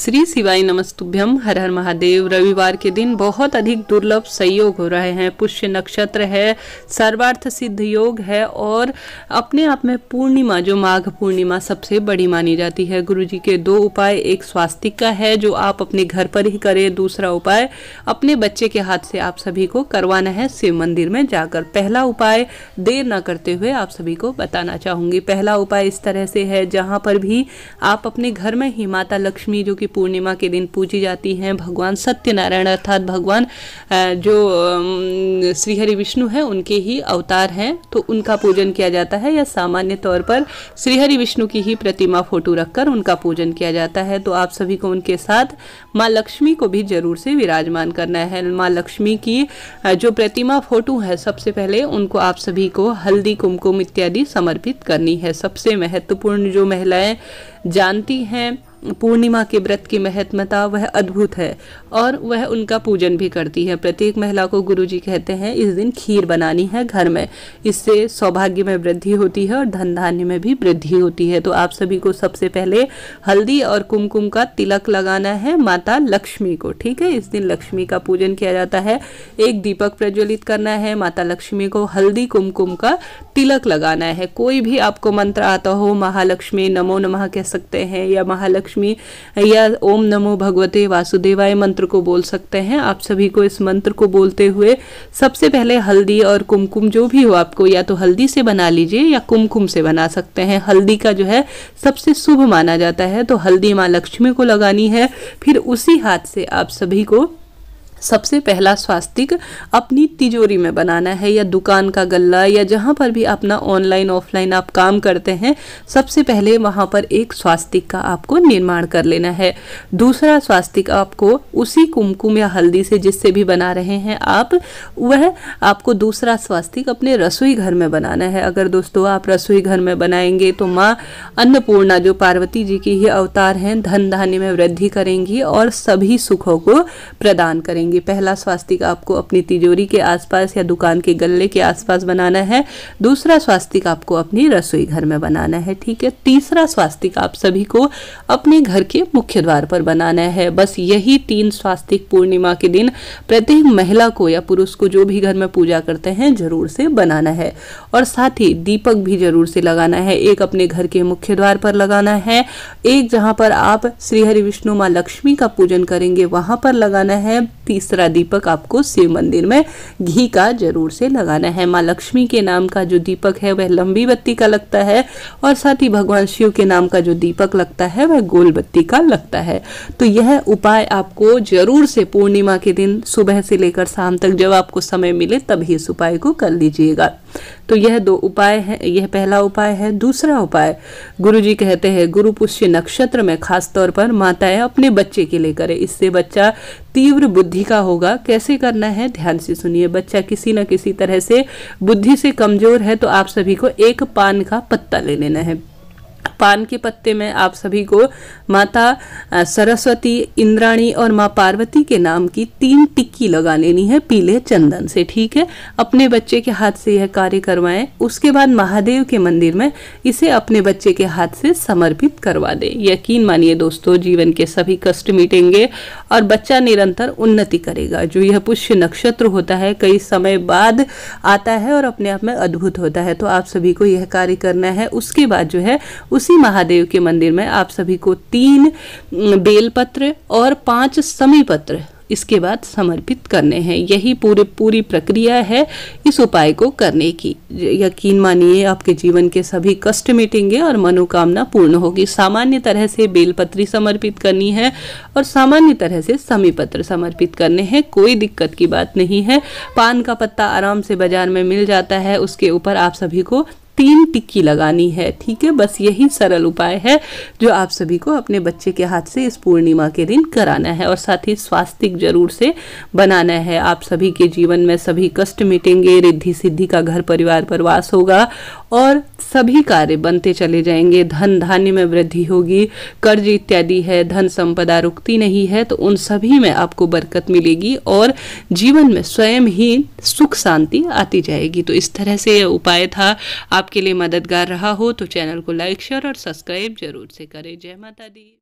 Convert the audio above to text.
श्री शिवाय नमस्तुभ्यम हर हर महादेव रविवार के दिन बहुत अधिक दुर्लभ संयोग हो रहे हैं पुष्य नक्षत्र है सर्वार्थ सिद्ध योग है और अपने आप में पूर्णिमा जो माघ पूर्णिमा सबसे बड़ी मानी जाती है गुरु जी के दो उपाय एक स्वास्तिक का है जो आप अपने घर पर ही करें दूसरा उपाय अपने बच्चे के हाथ से आप सभी को करवाना है शिव मंदिर में जाकर पहला उपाय देर ना करते हुए आप सभी को बताना चाहूँगी पहला उपाय इस तरह से है जहाँ पर भी आप अपने घर में ही माता लक्ष्मी जो कि पूर्णिमा के दिन पूजी जाती हैं भगवान सत्यनारायण अर्थात भगवान जो श्रीहरि विष्णु हैं उनके ही अवतार हैं तो उनका पूजन किया जाता है या सामान्य तौर पर श्रीहरि विष्णु की ही प्रतिमा फोटो रखकर उनका पूजन किया जाता है तो आप सभी को उनके साथ माँ लक्ष्मी को भी जरूर से विराजमान करना है माँ लक्ष्मी की जो प्रतिमा फोटो है सबसे पहले उनको आप सभी को हल्दी कुमकुम इत्यादि समर्पित करनी है सबसे महत्वपूर्ण जो महिलाएं जानती हैं पूर्णिमा के व्रत की महत्वता वह अद्भुत है और वह उनका पूजन भी करती है प्रत्येक महिला को गुरु जी कहते हैं इस दिन खीर बनानी है घर में इससे सौभाग्य में वृद्धि होती है और धन धान्य में भी वृद्धि होती है तो आप सभी को सबसे पहले हल्दी और कुमकुम का तिलक लगाना है माता लक्ष्मी को ठीक है इस दिन लक्ष्मी का पूजन किया जाता है एक दीपक प्रज्वलित करना है माता लक्ष्मी को हल्दी कुमकुम का तिलक लगाना है कोई भी आपको मंत्र आता हो महालक्ष्मी नमो नमः कह सकते हैं या महालक्ष्मी या ओम नमो भगवते वासुदेवाय मंत्र को बोल सकते हैं आप सभी को इस मंत्र को बोलते हुए सबसे पहले हल्दी और कुमकुम जो भी हो आपको या तो हल्दी से बना लीजिए या कुमकुम से बना सकते हैं हल्दी का जो है सबसे शुभ माना जाता है तो हल्दी माँ लक्ष्मी को लगानी है फिर उसी हाथ से आप सभी को सबसे पहला स्वास्तिक अपनी तिजोरी में बनाना है या दुकान का गल्ला या जहाँ पर भी अपना ऑनलाइन ऑफलाइन आप काम करते हैं सबसे पहले वहाँ पर एक स्वास्तिक का आपको निर्माण कर लेना है दूसरा स्वास्तिक आपको उसी कुमकुम या हल्दी से जिससे भी बना रहे हैं आप वह आपको दूसरा स्वास्तिक अपने रसोई घर में बनाना है अगर दोस्तों आप रसोई घर में बनाएंगे तो माँ अन्नपूर्णा जो पार्वती जी की ही अवतार हैं धन धान्य में वृद्धि करेंगी और सभी सुखों को प्रदान करेंगी बनाएंगे पहला स्वास्तिक आपको अपनी तिजोरी के आसपास या दुकान के गले के आसपास बनाना है दूसरा स्वास्तिक आपको अपनी रसोई घर में बनाना है ठीक है तीसरा स्वास्तिक आप सभी को अपने घर के मुख्य द्वार पर बनाना है बस यही तीन स्वास्तिक पूर्णिमा के दिन प्रत्येक महिला को या पुरुष को जो भी घर में पूजा करते हैं जरूर से बनाना है और साथ ही दीपक भी जरूर से लगाना है एक अपने घर के मुख्य द्वार पर लगाना है एक जहां पर आप श्रीहरि विष्णु माँ लक्ष्मी का पूजन करेंगे वहां पर लगाना है इस तरह दीपक आपको शिव मंदिर में घी का जरूर से लगाना है माँ लक्ष्मी के नाम का जो दीपक है वह लंबी बत्ती का लगता है और साथ ही भगवान शिव के नाम का जो दीपक लगता है वह गोल बत्ती का लगता है तो यह उपाय आपको जरूर से पूर्णिमा के दिन सुबह से लेकर शाम तक जब आपको समय मिले तभी इस उपाय को कर लीजिएगा तो यह दो उपाय है यह पहला उपाय है दूसरा उपाय गुरु जी कहते हैं गुरु पुष्य नक्षत्र में खासतौर पर माताएं अपने बच्चे के लिए करें इससे बच्चा तीव्र बुद्धि तरीका होगा कैसे करना है ध्यान से सुनिए बच्चा किसी ना किसी तरह से बुद्धि से कमजोर है तो आप सभी को एक पान का पत्ता ले लेना है पान के पत्ते में आप सभी को माता सरस्वती इंद्राणी और माँ पार्वती के नाम की तीन टिक्की लगा लेनी है पीले चंदन से ठीक है अपने बच्चे के हाथ से यह कार्य करवाएं उसके बाद महादेव के मंदिर में इसे अपने बच्चे के हाथ से समर्पित करवा दें यकीन मानिए दोस्तों जीवन के सभी कष्ट मिटेंगे और बच्चा निरंतर उन्नति करेगा जो यह पुष्य नक्षत्र होता है कई समय बाद आता है और अपने आप में अद्भुत होता है तो आप सभी को यह कार्य करना है उसके बाद जो है उस उसी महादेव के मंदिर में आप सभी को तीन बेलपत्र और पांच पत्र इसके बाद समर्पित करने हैं यही पूरे पूरी प्रक्रिया है इस उपाय को करने की यकीन मानिए आपके जीवन के सभी कष्ट मिटेंगे और मनोकामना पूर्ण होगी सामान्य तरह से बेलपत्री समर्पित करनी है और सामान्य तरह से समी पत्र समर्पित करने हैं कोई दिक्कत की बात नहीं है पान का पत्ता आराम से बाजार में मिल जाता है उसके ऊपर आप सभी को तीन टिक्की लगानी है ठीक है बस यही सरल उपाय है जो आप सभी को अपने बच्चे के हाथ से इस पूर्णिमा के दिन कराना है और साथ ही स्वास्थ्य जरूर से बनाना है आप सभी के जीवन में सभी कष्ट मिटेंगे रिद्धि सिद्धि का घर परिवार पर वास होगा और सभी कार्य बनते चले जाएंगे धन धान्य में वृद्धि होगी कर्ज इत्यादि है धन संपदा रुकती नहीं है तो उन सभी में आपको बरकत मिलेगी और जीवन में स्वयं ही सुख शांति आती जाएगी तो इस तरह से यह उपाय था आप आपके लिए मददगार रहा हो तो चैनल को लाइक शेयर और सब्सक्राइब जरूर से करें जय माता दी